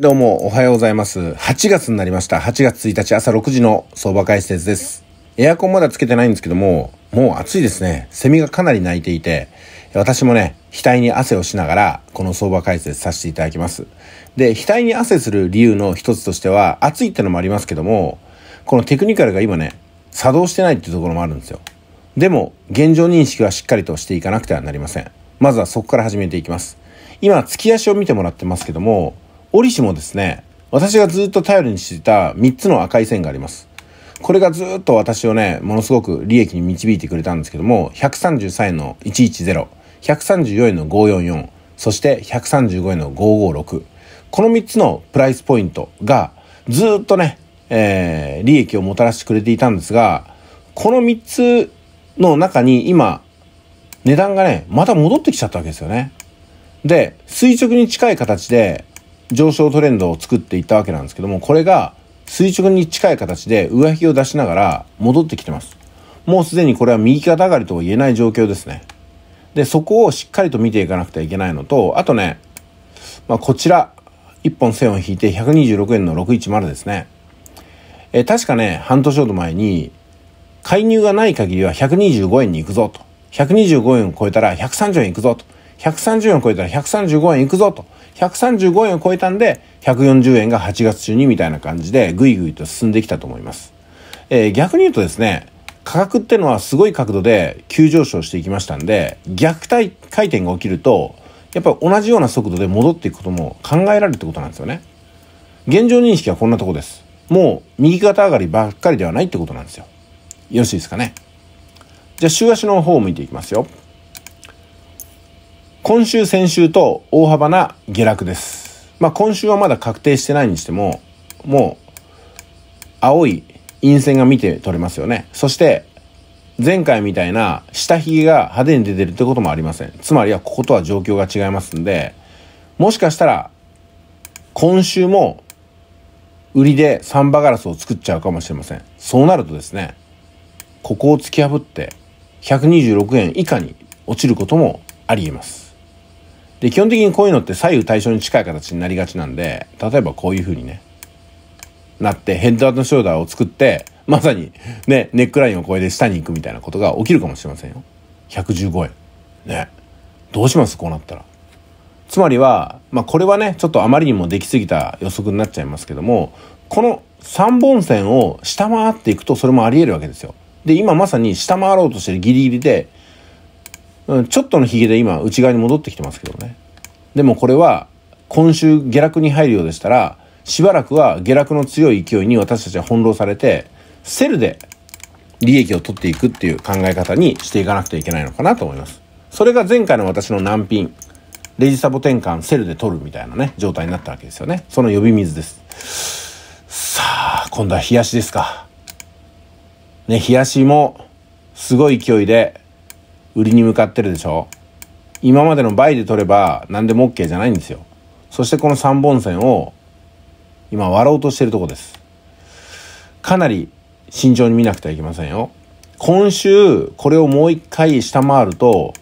どうも、おはようございます。8月になりました。8月1日朝6時の相場解説です。エアコンまだつけてないんですけども、もう暑いですね。セミがかなり鳴いていて、私もね、額に汗をしながら、この相場解説させていただきます。で、額に汗する理由の一つとしては、暑いってのもありますけども、このテクニカルが今ね、作動してないっていうところもあるんですよ。でも、現状認識はしっかりとしていかなくてはなりません。まずはそこから始めていきます。今、月足を見てもらってますけども、折しもですね、私がずっと頼りにしていた3つの赤い線があります。これがずっと私をね、ものすごく利益に導いてくれたんですけども、133円の110、134円の544、そして135円の556。この3つのプライスポイントがずっとね、えー、利益をもたらしてくれていたんですが、この3つの中に今、値段がね、また戻ってきちゃったわけですよね。で、垂直に近い形で、上昇トレンドを作っていったわけなんですけども、これが垂直に近い形で上きを出しながら戻ってきてます。もうすでにこれは右肩上がりとは言えない状況ですね。で、そこをしっかりと見ていかなくてはいけないのと、あとね、まあ、こちら、1本線を引いて126円の610ですね。え確かね、半年ほど前に、介入がない限りは125円に行くぞと。125円を超えたら130円行くぞと。130円を超えたら135円いくぞと。135円を超えたんで、140円が8月中にみたいな感じで、ぐいぐいと進んできたと思います。えー、逆に言うとですね、価格ってのはすごい角度で急上昇していきましたんで、逆回転が起きると、やっぱり同じような速度で戻っていくことも考えられるってことなんですよね。現状認識はこんなとこです。もう右肩上がりばっかりではないってことなんですよ。よろしいですかね。じゃあ週足の方を向いていきますよ。今週先週と大幅な下落です。まあ今週はまだ確定してないにしても、もう青い陰線が見て取れますよね。そして前回みたいな下髭が派手に出てるってこともありません。つまりはこことは状況が違いますんで、もしかしたら今週も売りでサンバガラスを作っちゃうかもしれません。そうなるとですね、ここを突き破って126円以下に落ちることもあり得ます。で、基本的にこういうのって左右対称に近い形になりがちなんで、例えばこういう風にね、なってヘッドアンショルダーを作って、まさにね、ネックラインを越えて下に行くみたいなことが起きるかもしれませんよ。115円。ね。どうしますこうなったら。つまりは、まあこれはね、ちょっとあまりにもできすぎた予測になっちゃいますけども、この3本線を下回っていくとそれもありえるわけですよ。で、今まさに下回ろうとしてるギリギリで、うん、ちょっとのヒゲで今内側に戻ってきてますけどね。でもこれは今週下落に入るようでしたら、しばらくは下落の強い勢いに私たちは翻弄されて、セルで利益を取っていくっていう考え方にしていかなくてはいけないのかなと思います。それが前回の私の難品、レジサボ転換セルで取るみたいなね、状態になったわけですよね。その呼び水です。さあ、今度は冷やしですか。ね、冷やしもすごい勢いで売りに向かってるでしょ今までの倍で取れば何でも OK じゃないんですよそしてこの3本線を今割ろうとしてるとこですかなり慎重に見なくてはいけませんよ今週これをもう一回下回ると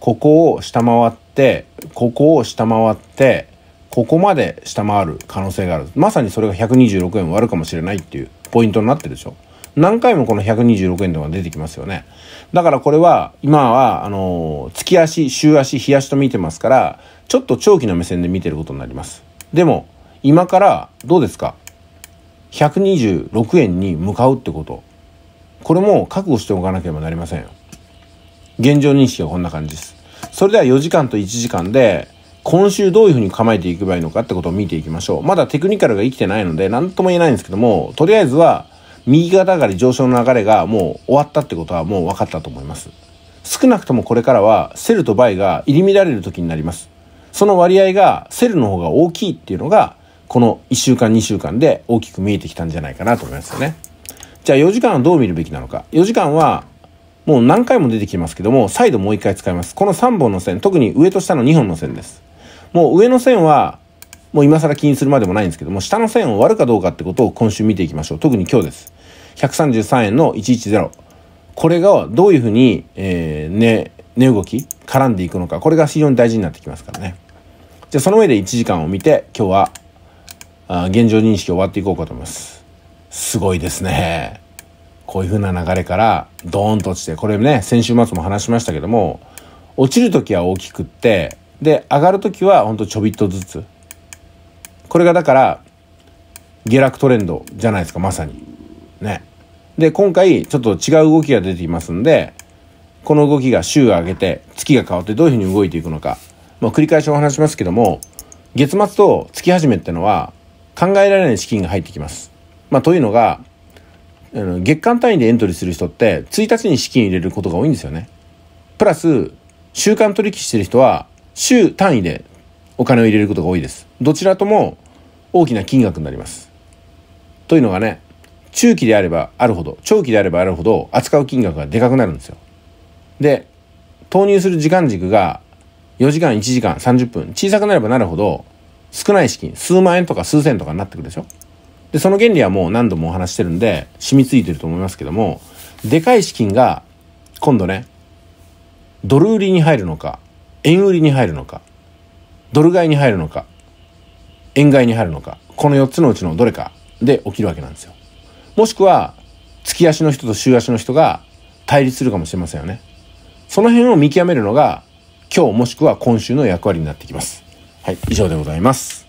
ここを下回ってここを下回ってここまで下回る可能性があるまさにそれが126円割るかもしれないっていうポイントになってるでしょ何回もこの126円とか出てきますよね。だからこれは今はあの月足、週足、日足と見てますから、ちょっと長期の目線で見てることになります。でも今からどうですか126円に向かうってことこれも覚悟しておかなければなりませんよ現状認識はこんな感じですそれでは4時間と1時間で今週どういうふうに構えていけばいいのかってことを見ていきましょうまだテクニカルが生きてないので何とも言えないんですけどもとりあえずは右肩上がり上昇の流れがもう終わったってことはもう分かったと思います。少なくともこれからはセルとバイが入り乱れる時になります。その割合がセルの方が大きいっていうのがこの1週間2週間で大きく見えてきたんじゃないかなと思いますよね。じゃあ4時間はどう見るべきなのか。4時間はもう何回も出てきますけども、再度もう一回使います。この3本の線、特に上と下の2本の線です。もう上の線は、もう今更気にするまでもないんですけども、下の線を割るかどうかってことを今週見ていきましょう。特に今日です。133円の110。これがどういうふうに、えー、ね、値動き、絡んでいくのか、これが非常に大事になってきますからね。じゃあその上で1時間を見て、今日は、あ現状認識を終わっていこうかと思います。すごいですね。こういうふうな流れから、ドーンと落ちて、これね、先週末も話しましたけども、落ちる時は大きくって、で、上がる時はほんとちょびっとずつ。これがだから、下落トレンドじゃないですか、まさに。ね。で、今回ちょっと違う動きが出てきますんで、この動きが週を上げて月が変わってどういうふうに動いていくのか、まあ、繰り返しお話しますけども、月末と月始めってのは考えられない資金が入ってきます。まあ、というのが、月間単位でエントリーする人って1日に資金入れることが多いんですよね。プラス、週間取引してる人は週単位でお金を入れることが多いです。どちらとも大きな金額になります。というのがね、中期であればあるほど長期であればあるほど扱う金額がでかくなるんですよで投入する時間軸が4時間1時間30分小さくなればなるほど少ない資金数万円とか数千とかになってくるでしょでその原理はもう何度もお話してるんで染みついてると思いますけどもでかい資金が今度ねドル売りに入るのか円売りに入るのかドル買いに入るのか円買いに入るのかこの4つのうちのどれかで起きるわけなんですよ。もしくは月足の人と週足の人が対立するかもしれませんよね。その辺を見極めるのが今日もしくは今週の役割になってきます。はい、以上でございます。